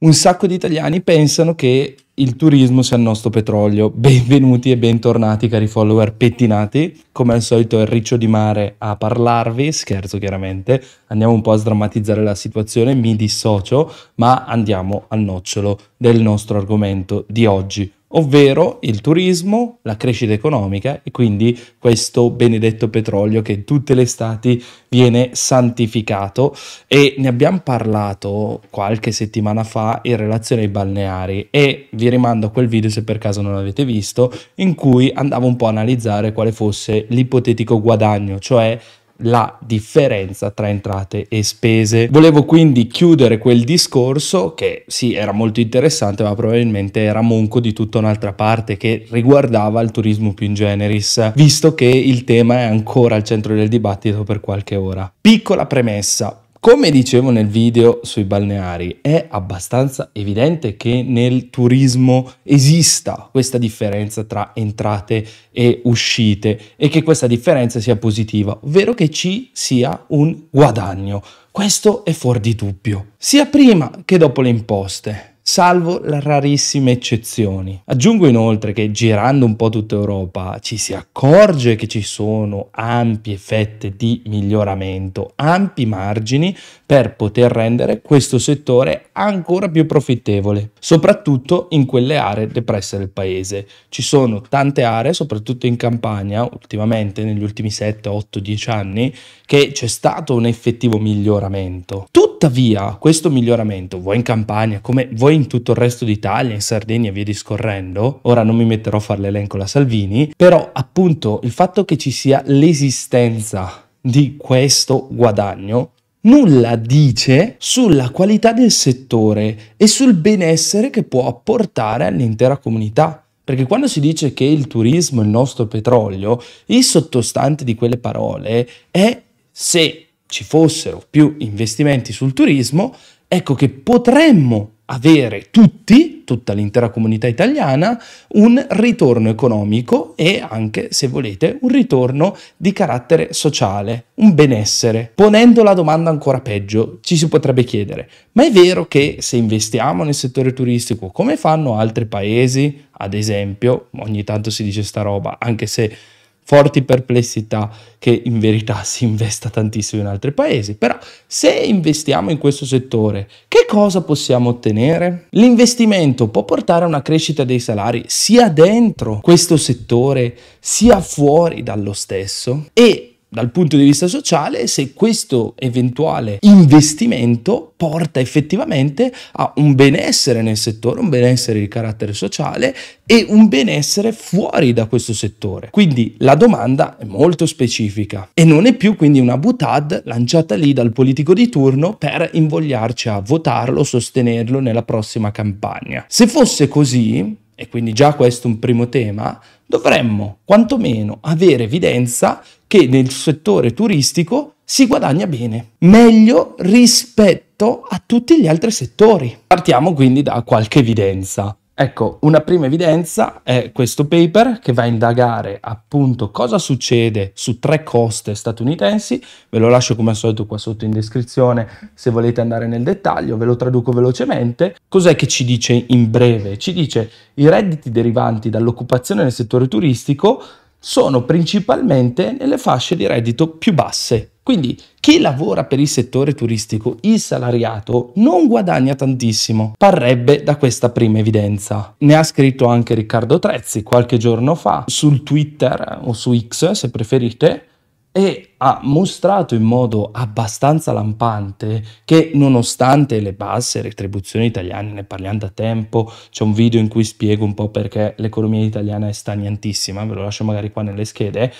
un sacco di italiani pensano che il turismo sia il nostro petrolio. Benvenuti e bentornati cari follower pettinati. Come al solito è il Riccio di Mare a parlarvi, scherzo chiaramente. Andiamo un po' a sdrammatizzare la situazione, mi dissocio, ma andiamo al nocciolo del nostro argomento di oggi ovvero il turismo, la crescita economica e quindi questo benedetto petrolio che tutte le estati viene santificato e ne abbiamo parlato qualche settimana fa in relazione ai balneari e vi rimando a quel video se per caso non l'avete visto in cui andavo un po' a analizzare quale fosse l'ipotetico guadagno, cioè la differenza tra entrate e spese. Volevo quindi chiudere quel discorso che sì era molto interessante ma probabilmente era monco di tutta un'altra parte che riguardava il turismo più in generis visto che il tema è ancora al centro del dibattito per qualche ora. Piccola premessa, come dicevo nel video sui balneari, è abbastanza evidente che nel turismo esista questa differenza tra entrate e uscite e che questa differenza sia positiva, ovvero che ci sia un guadagno. Questo è fuori di dubbio, sia prima che dopo le imposte salvo le rarissime eccezioni. Aggiungo inoltre che girando un po' tutta Europa ci si accorge che ci sono ampie fette di miglioramento, ampi margini per poter rendere questo settore ancora più profittevole, soprattutto in quelle aree depresse del paese. Ci sono tante aree, soprattutto in campagna, ultimamente negli ultimi 7, 8, 10 anni, che c'è stato un effettivo miglioramento. Tutto Tuttavia, questo miglioramento, vuoi in Campania, come vuoi in tutto il resto d'Italia, in Sardegna via discorrendo, ora non mi metterò a fare l'elenco la Salvini, però appunto il fatto che ci sia l'esistenza di questo guadagno nulla dice sulla qualità del settore e sul benessere che può apportare all'intera comunità. Perché quando si dice che il turismo è il nostro petrolio, il sottostante di quelle parole è se ci fossero più investimenti sul turismo, ecco che potremmo avere tutti, tutta l'intera comunità italiana, un ritorno economico e anche, se volete, un ritorno di carattere sociale, un benessere. Ponendo la domanda ancora peggio, ci si potrebbe chiedere, ma è vero che se investiamo nel settore turistico, come fanno altri paesi, ad esempio, ogni tanto si dice sta roba, anche se forti perplessità che in verità si investa tantissimo in altri paesi, però se investiamo in questo settore, che cosa possiamo ottenere? L'investimento può portare a una crescita dei salari sia dentro questo settore sia fuori dallo stesso e dal punto di vista sociale se questo eventuale investimento porta effettivamente a un benessere nel settore, un benessere di carattere sociale e un benessere fuori da questo settore. Quindi la domanda è molto specifica e non è più quindi una butad lanciata lì dal politico di turno per invogliarci a votarlo, sostenerlo nella prossima campagna. Se fosse così, e quindi già questo è un primo tema, dovremmo quantomeno avere evidenza che nel settore turistico si guadagna bene, meglio rispetto a tutti gli altri settori. Partiamo quindi da qualche evidenza. Ecco, una prima evidenza è questo paper che va a indagare appunto cosa succede su tre coste statunitensi, ve lo lascio come al solito qua sotto in descrizione se volete andare nel dettaglio, ve lo traduco velocemente. Cos'è che ci dice in breve? Ci dice i redditi derivanti dall'occupazione nel settore turistico sono principalmente nelle fasce di reddito più basse, quindi chi lavora per il settore turistico, il salariato, non guadagna tantissimo, parrebbe da questa prima evidenza. Ne ha scritto anche Riccardo Trezzi qualche giorno fa sul Twitter eh, o su X se preferite e ha mostrato in modo abbastanza lampante che nonostante le basse retribuzioni italiane, ne parliamo da tempo, c'è un video in cui spiego un po' perché l'economia italiana è stagnantissima, ve lo lascio magari qua nelle schede,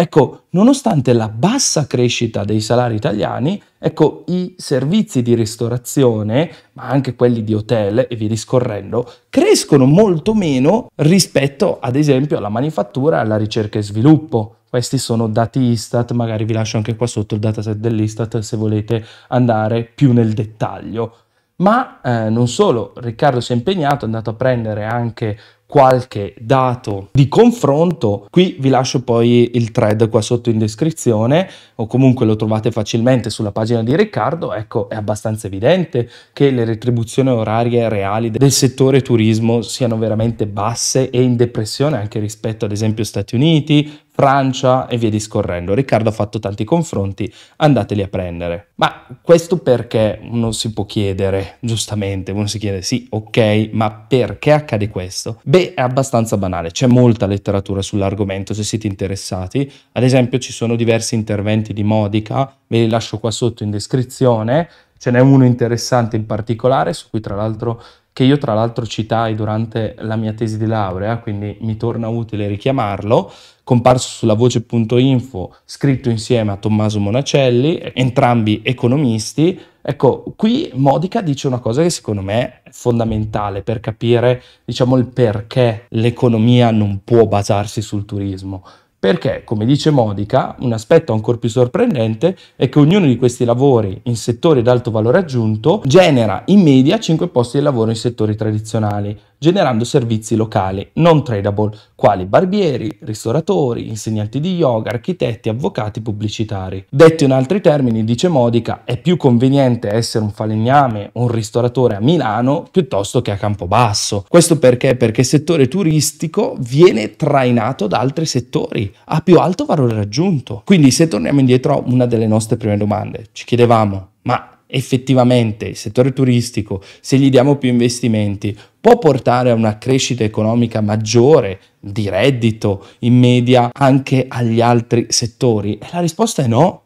Ecco, nonostante la bassa crescita dei salari italiani, ecco, i servizi di ristorazione, ma anche quelli di hotel e via discorrendo, crescono molto meno rispetto, ad esempio, alla manifattura e alla ricerca e sviluppo. Questi sono dati Istat, magari vi lascio anche qua sotto il dataset dell'Istat se volete andare più nel dettaglio. Ma eh, non solo, Riccardo si è impegnato, è andato a prendere anche qualche dato di confronto, qui vi lascio poi il thread qua sotto in descrizione o comunque lo trovate facilmente sulla pagina di Riccardo, ecco è abbastanza evidente che le retribuzioni orarie reali del settore turismo siano veramente basse e in depressione anche rispetto ad esempio Stati Uniti, Francia e via discorrendo. Riccardo ha fatto tanti confronti, andateli a prendere. Ma questo perché uno si può chiedere, giustamente, uno si chiede sì, ok, ma perché accade questo? Beh, è abbastanza banale, c'è molta letteratura sull'argomento se siete interessati. Ad esempio ci sono diversi interventi di Modica, ve li lascio qua sotto in descrizione. Ce n'è uno interessante in particolare su cui tra l'altro che io tra l'altro citai durante la mia tesi di laurea, quindi mi torna utile richiamarlo, comparso sulla voce.info, scritto insieme a Tommaso Monacelli, entrambi economisti. Ecco, qui Modica dice una cosa che secondo me è fondamentale per capire, diciamo, il perché l'economia non può basarsi sul turismo. Perché, come dice Modica, un aspetto ancora più sorprendente è che ognuno di questi lavori in settori ad alto valore aggiunto genera in media 5 posti di lavoro in settori tradizionali generando servizi locali non tradable, quali barbieri, ristoratori, insegnanti di yoga, architetti, avvocati pubblicitari. Detto in altri termini, dice Modica, è più conveniente essere un falegname o un ristoratore a Milano piuttosto che a Campobasso. Questo perché? Perché il settore turistico viene trainato da altri settori, ha più alto valore raggiunto. Quindi se torniamo indietro una delle nostre prime domande, ci chiedevamo, ma effettivamente il settore turistico, se gli diamo più investimenti, può portare a una crescita economica maggiore di reddito in media anche agli altri settori? E la risposta è no,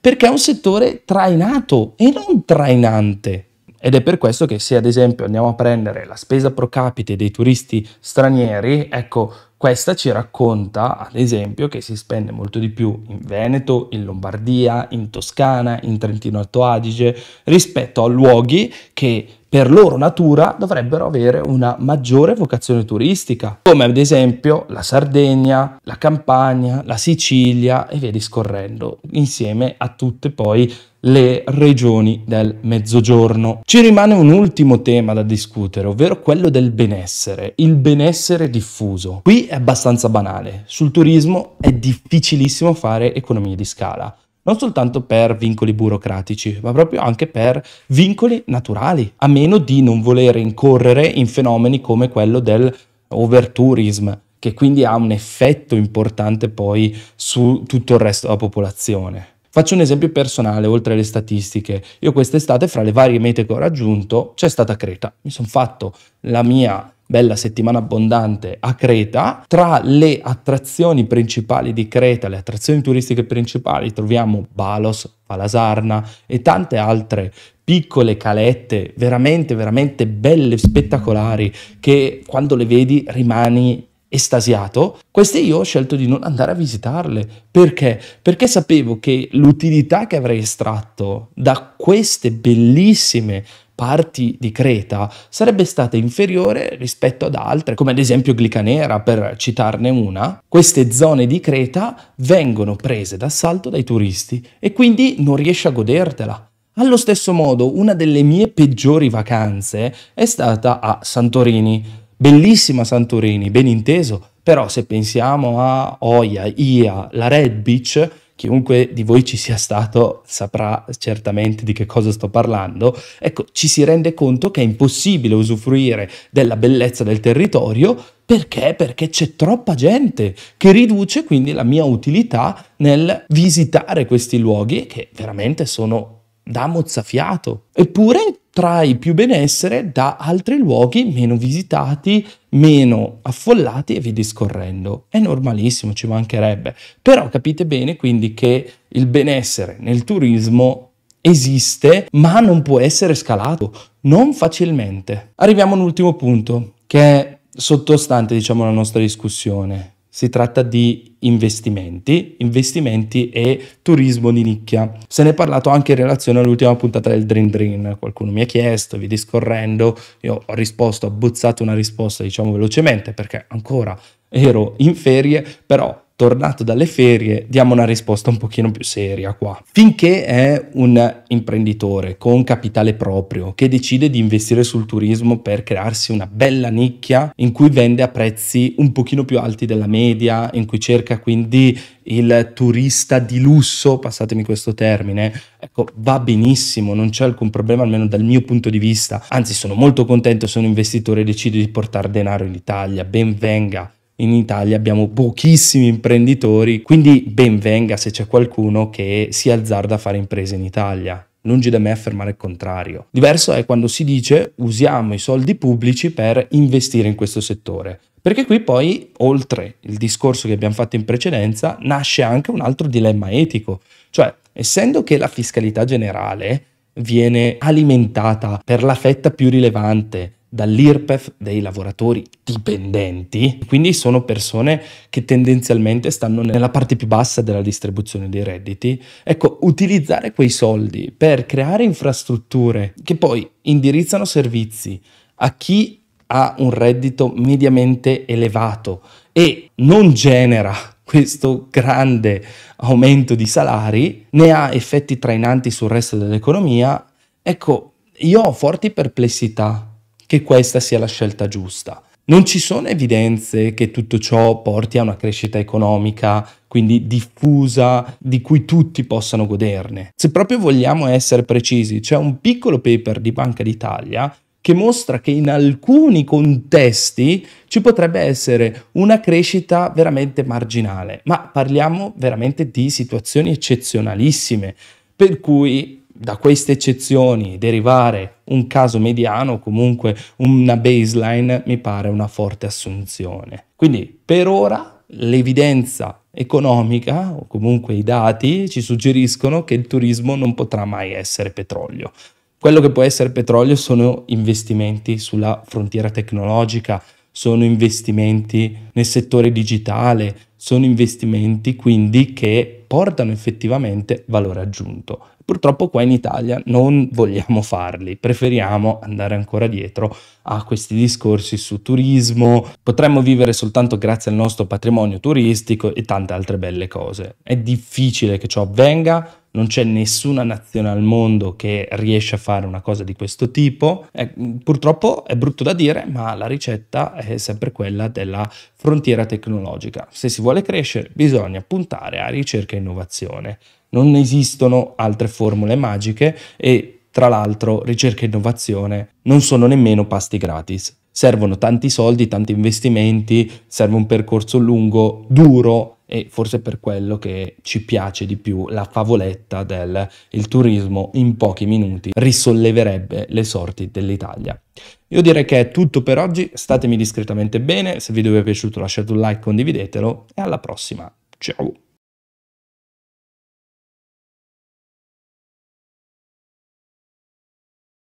perché è un settore trainato e non trainante. Ed è per questo che se ad esempio andiamo a prendere la spesa pro capite dei turisti stranieri, ecco, questa ci racconta, ad esempio, che si spende molto di più in Veneto, in Lombardia, in Toscana, in Trentino Alto Adige, rispetto a luoghi che per loro natura dovrebbero avere una maggiore vocazione turistica, come ad esempio la Sardegna, la Campania, la Sicilia e via discorrendo, insieme a tutte poi le regioni del mezzogiorno. Ci rimane un ultimo tema da discutere, ovvero quello del benessere, il benessere diffuso. Qui è abbastanza banale, sul turismo è difficilissimo fare economie di scala non soltanto per vincoli burocratici, ma proprio anche per vincoli naturali, a meno di non voler incorrere in fenomeni come quello dell'overtourism, che quindi ha un effetto importante poi su tutto il resto della popolazione. Faccio un esempio personale, oltre alle statistiche. Io quest'estate, fra le varie mete che ho raggiunto, c'è stata Creta. Mi sono fatto la mia bella settimana abbondante a Creta. Tra le attrazioni principali di Creta, le attrazioni turistiche principali, troviamo Balos, Palasarna e tante altre piccole calette veramente veramente belle spettacolari che quando le vedi rimani estasiato, queste io ho scelto di non andare a visitarle. Perché? Perché sapevo che l'utilità che avrei estratto da queste bellissime parti di Creta sarebbe stata inferiore rispetto ad altre, come ad esempio Glicanera, per citarne una. Queste zone di Creta vengono prese d'assalto dai turisti e quindi non riesci a godertela. Allo stesso modo, una delle mie peggiori vacanze è stata a Santorini. Bellissima Santorini, ben inteso, però se pensiamo a Oia, Ia, la Red Beach, chiunque di voi ci sia stato saprà certamente di che cosa sto parlando, ecco, ci si rende conto che è impossibile usufruire della bellezza del territorio perché? Perché c'è troppa gente che riduce quindi la mia utilità nel visitare questi luoghi che veramente sono da mozzafiato. Eppure trai più benessere da altri luoghi meno visitati, meno affollati e via discorrendo. È normalissimo, ci mancherebbe. Però capite bene quindi che il benessere nel turismo esiste, ma non può essere scalato, non facilmente. Arriviamo all'ultimo punto, che è sottostante, diciamo, alla nostra discussione. Si tratta di investimenti, investimenti e turismo di nicchia. Se ne è parlato anche in relazione all'ultima puntata del Dream Dream. Qualcuno mi ha chiesto, vi discorrendo, io ho risposto, ho bozzato una risposta, diciamo velocemente, perché ancora ero in ferie, però tornato dalle ferie, diamo una risposta un pochino più seria qua. Finché è un imprenditore con capitale proprio che decide di investire sul turismo per crearsi una bella nicchia in cui vende a prezzi un pochino più alti della media, in cui cerca quindi il turista di lusso, passatemi questo termine, ecco, va benissimo, non c'è alcun problema almeno dal mio punto di vista. Anzi, sono molto contento se un investitore decide di portare denaro in Italia, ben venga in Italia abbiamo pochissimi imprenditori, quindi ben venga se c'è qualcuno che si azzarda a fare imprese in Italia. Lungi da me affermare il contrario. Diverso è quando si dice usiamo i soldi pubblici per investire in questo settore. Perché qui poi, oltre il discorso che abbiamo fatto in precedenza, nasce anche un altro dilemma etico. Cioè, essendo che la fiscalità generale viene alimentata per la fetta più rilevante dall'IRPEF dei lavoratori dipendenti, quindi sono persone che tendenzialmente stanno nella parte più bassa della distribuzione dei redditi. Ecco, utilizzare quei soldi per creare infrastrutture che poi indirizzano servizi a chi ha un reddito mediamente elevato e non genera questo grande aumento di salari, ne ha effetti trainanti sul resto dell'economia, ecco, io ho forti perplessità che questa sia la scelta giusta. Non ci sono evidenze che tutto ciò porti a una crescita economica, quindi diffusa, di cui tutti possano goderne. Se proprio vogliamo essere precisi, c'è un piccolo paper di Banca d'Italia che mostra che in alcuni contesti ci potrebbe essere una crescita veramente marginale, ma parliamo veramente di situazioni eccezionalissime, per cui da queste eccezioni derivare un caso mediano, o comunque una baseline, mi pare una forte assunzione. Quindi per ora l'evidenza economica o comunque i dati ci suggeriscono che il turismo non potrà mai essere petrolio. Quello che può essere petrolio sono investimenti sulla frontiera tecnologica, sono investimenti nel settore digitale, sono investimenti quindi che portano effettivamente valore aggiunto. Purtroppo qua in Italia non vogliamo farli, preferiamo andare ancora dietro a questi discorsi su turismo, potremmo vivere soltanto grazie al nostro patrimonio turistico e tante altre belle cose. È difficile che ciò avvenga, non c'è nessuna nazione al mondo che riesce a fare una cosa di questo tipo. Eh, purtroppo è brutto da dire, ma la ricetta è sempre quella della frontiera tecnologica. Se si vuole crescere bisogna puntare a ricerca e innovazione. Non esistono altre formule magiche e tra l'altro ricerca e innovazione non sono nemmeno pasti gratis. Servono tanti soldi, tanti investimenti, serve un percorso lungo, duro e forse per quello che ci piace di più la favoletta del il turismo in pochi minuti risolleverebbe le sorti dell'Italia. Io direi che è tutto per oggi, statemi discretamente bene, se il video vi è piaciuto lasciate un like, condividetelo e alla prossima, ciao!